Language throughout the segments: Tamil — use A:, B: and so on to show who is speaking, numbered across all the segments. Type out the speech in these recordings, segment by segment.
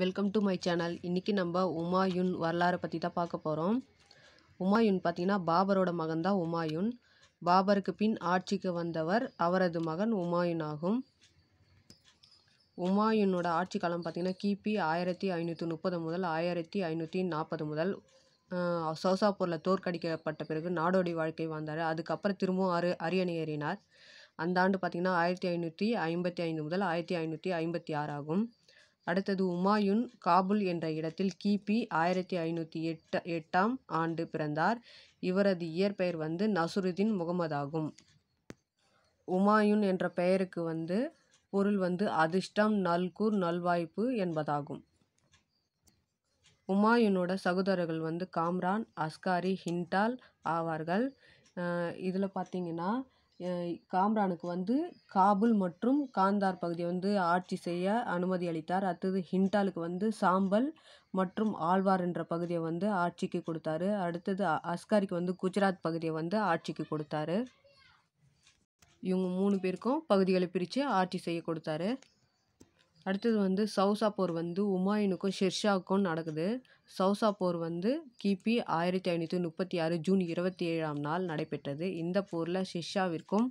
A: வெல்கம் டு மை சேனல் இன்றைக்கி நம்ம உமாயுன் வரலாறு பற்றி தான் பார்க்க போகிறோம் உமாயுன் பார்த்திங்கன்னா பாபரோட மகன் தான் உமாயுன் பாபருக்கு பின் ஆட்சிக்கு வந்தவர் அவரது மகன் உமாயுன் ஆகும் உமாயுனோட ஆட்சி காலம் பார்த்திங்கன்னா கிபி ஆயிரத்தி ஐநூற்றி முப்பது முதல் ஆயிரத்தி ஐநூற்றி நாற்பது முதல் சோசாப்பூரில் தோற்கடிக்கப்பட்ட பிறகு நாடோடி வாழ்க்கை வந்தார் அதுக்கப்புறம் திரும்பவும் அரு அரியணை ஏறினார் அந்த ஆண்டு பார்த்திங்கன்னா ஆயிரத்தி ஐநூற்றி ஐம்பத்தி ஐந்து முதல் ஆயிரத்தி ஐநூற்றி ஐம்பத்தி ஆறு ஆகும் அடுத்தது உமாயூன் காபுல் என்ற இடத்தில் கிபி ஆயிரத்தி ஐநூற்றி எட்டு எட்டாம் ஆண்டு பிறந்தார் இவரது இயற்பெயர் வந்து நசுருதீன் முகமது ஆகும் உமாயூன் என்ற பெயருக்கு வந்து பொருள் வந்து அதிர்ஷ்டம் நல்கூர் நல்வாய்ப்பு என்பதாகும் உமாயூனோட சகோதரர்கள் வந்து காம்ரான் அஸ்காரி ஹிண்டால் ஆவார்கள் இதில் பார்த்தீங்கன்னா காம்ரானுக்கு வந்து காபுல் மற்றும் காந்தார் பகுதியை வந்து ஆட்சி செய்ய அனுமதி அளித்தார் அடுத்தது ஹிண்டாலுக்கு வந்து சாம்பல் மற்றும் ஆழ்வார் என்ற பகுதியை வந்து ஆட்சிக்கு கொடுத்தாரு அடுத்தது அஸ்காரிக்கு வந்து குஜராத் பகுதியை வந்து ஆட்சிக்கு கொடுத்தாரு இவங்க மூணு பேருக்கும் பகுதிகளை பிரித்து ஆட்சி செய்ய கொடுத்தாரு அடுத்தது வந்து சௌசா போர் வந்து உமாயூனுக்கும் ஷெர்ஷாவுக்கும் நடக்குது சௌசா போர் வந்து கிபி ஆயிரத்தி ஐநூற்றி முப்பத்தி ஆறு ஜூன் இருபத்தி ஏழாம் நாள் நடைபெற்றது இந்த போரில் ஷெர்ஷாவிற்கும்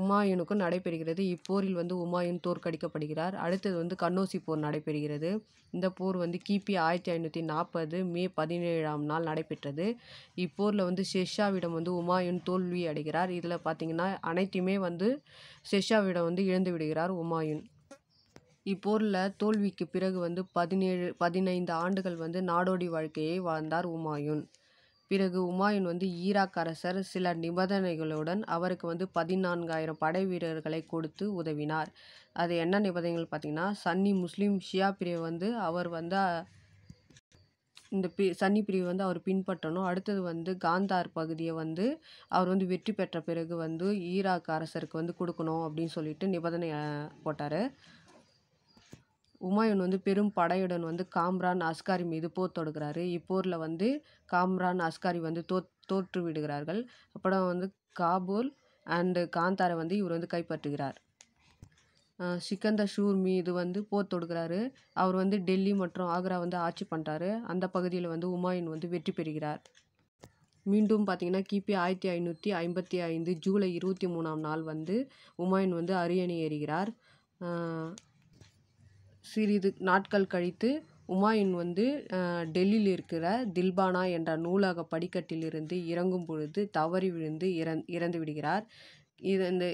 A: உமாயூனுக்கும் நடைபெறுகிறது இப்போரில் வந்து உமாயூன் தோற்கடிக்கப்படுகிறார் அடுத்தது வந்து கண்ணோசி போர் நடைபெறுகிறது இந்த போர் வந்து கிபி ஆயிரத்தி ஐநூற்றி நாற்பது மே பதினேழாம் நாள் நடைபெற்றது இப்போரில் வந்து ஷெஷாவிடம் வந்து உமாயூன் தோல்வி அடைகிறார் இதில் பார்த்திங்கன்னா அனைத்தையுமே வந்து ஷெஷாவிடம் வந்து இழந்து விடுகிறார் உமாயூன் இப்போரில் தோல்விக்கு பிறகு வந்து பதினேழு பதினைந்து ஆண்டுகள் வந்து நாடோடி வாழ்க்கையை வாழ்ந்தார் உமாயூன் பிறகு உமாயூன் வந்து ஈராக் அரசர் சில நிபந்தனைகளுடன் அவருக்கு வந்து பதினான்காயிரம் படை வீரர்களை கொடுத்து உதவினார் அது என்ன நிபந்தனைகள் பார்த்திங்கன்னா சன்னி முஸ்லீம் ஷியா பிரிவை வந்து அவர் வந்து இந்த பி சன்னி பிரிவு வந்து அவர் பின்பற்றணும் அடுத்தது வந்து காந்தார் பகுதியை வந்து அவர் வந்து வெற்றி பெற்ற பிறகு வந்து ஈராக் அரசருக்கு வந்து கொடுக்கணும் அப்படின்னு சொல்லிட்டு நிபந்தனை போட்டார் உமாயூன் வந்து பெரும் படையுடன் வந்து காம்ரான் அஸ்காரி மீது போர் தொடுக்கிறாரு இப்போரில் வந்து காம்ரான் அஸ்காரி வந்து தோ தோற்று விடுகிறார்கள் அப்புறம் வந்து காபூல் அண்டு காந்தாரை வந்து இவர் வந்து கைப்பற்றுகிறார் சிக்கந்த ஷூர் மீது வந்து போர் தொடுக்கிறாரு அவர் வந்து டெல்லி மற்றும் ஆக்ரா வந்து ஆட்சி பண்ணுறாரு அந்த பகுதியில் வந்து உமாயூன் வந்து வெற்றி பெறுகிறார் மீண்டும் பார்த்தீங்கன்னா கிபி ஆயிரத்தி ஐநூற்றி ஐம்பத்தி ஐந்து ஜூலை இருபத்தி மூணாம் நாள் வந்து உமாயூன் வந்து அரியணை ஏறுகிறார் சிறிது நாட்கள் கழித்து உமாயுன் வந்து டெல்லியில் இருக்கிற தில்பானா என்ற நூலக படிக்கட்டிலிருந்து இறங்கும் பொழுது தவறி விழுந்து இறந் இறந்து விடுகிறார் இது இந்த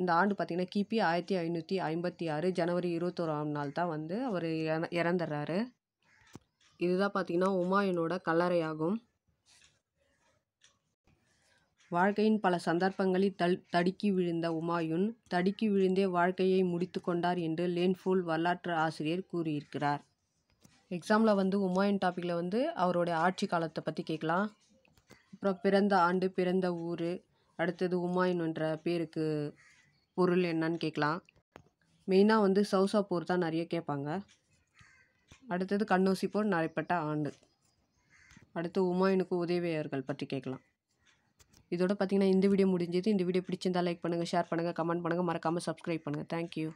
A: இந்த ஆண்டு பார்த்திங்கன்னா கிபி ஆயிரத்தி ஐநூற்றி ஐம்பத்தி ஆறு ஜனவரி இருபத்தோராம் நாள் தான் வந்து அவர் இற இறந்துடுறாரு இதுதான் பார்த்திங்கன்னா உமாயுனோட கல்லறையாகும் வாழ்க்கையின் பல சந்தர்ப்பங்களில் தல் தடுக்கி விழுந்த உமாயூன் தடுக்கி விழுந்தே வாழ்க்கையை முடித்து கொண்டார் என்று லேன்ஃபூல் வரலாற்று ஆசிரியர் கூறியிருக்கிறார் எக்ஸாமில் வந்து உமாயூன் டாப்பிக்கில் வந்து அவருடைய ஆட்சி காலத்தை பற்றி கேட்கலாம் அப்புறம் பிறந்த ஆண்டு பிறந்த ஊர் அடுத்தது உமாயூன் என்ற பேருக்கு பொருள் என்னன்னு கேட்கலாம் மெயினாக வந்து சவுசா போர் தான் நிறைய கேட்பாங்க அடுத்தது கண்ணோசி போர் நடைப்பட்ட ஆண்டு அடுத்து உமாயுனுக்கு உதவியவர்கள் பற்றி கேட்கலாம் இதோட பார்த்தீங்கன்னா இந்த வீடியோ முடிஞ்சது இந்த வீடியோ பிடிச்சிருந்தால் லைக் பண்ணுங்கள் ஷேர் பண்ணுங்கள் கமெண்ட் பண்ணுங்கள் மறக்காமல் சப்ஸ்கிரைப் பண்ணுங்கள் தேங்க்யூ